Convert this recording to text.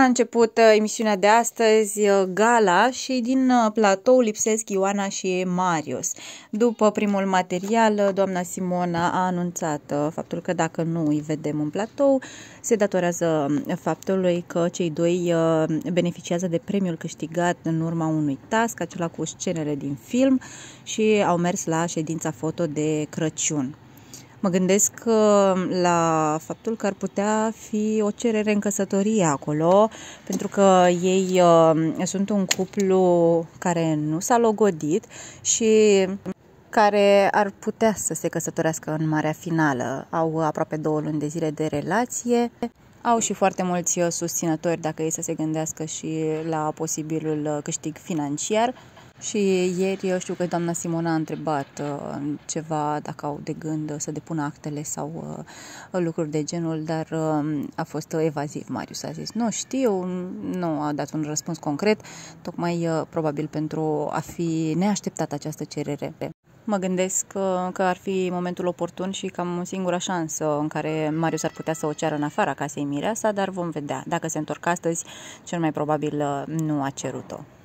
A început uh, emisiunea de astăzi uh, Gala și din uh, platou lipsesc Ioana și Marius. După primul material, doamna Simona a anunțat faptul că dacă nu îi vedem în platou, se datorează um, faptului că cei doi beneficiază de premiul câștigat în urma unui task, acela cu scenele din film și au mers la ședința foto de Crăciun. Mă gândesc uh, la faptul că ar putea fi o cerere în căsătorie acolo, pentru că ei uh, sunt un cuplu care nu s-a logodit și care ar putea să se căsătorească în marea finală. Au aproape două luni de zile de relație. Au și foarte mulți uh, susținători dacă ei să se gândească și la posibilul câștig financiar. Și ieri eu știu că doamna Simona a întrebat uh, ceva dacă au de gând uh, să depună actele sau uh, lucruri de genul, dar uh, a fost uh, evaziv Marius. A zis, nu știu, nu a dat un răspuns concret, tocmai uh, probabil pentru a fi neașteptat această cerere. Mă gândesc că, că ar fi momentul oportun și cam singura șansă în care Marius ar putea să o ceară în afara casei Mireasa, dar vom vedea. Dacă se întorc astăzi, cel mai probabil nu a cerut-o.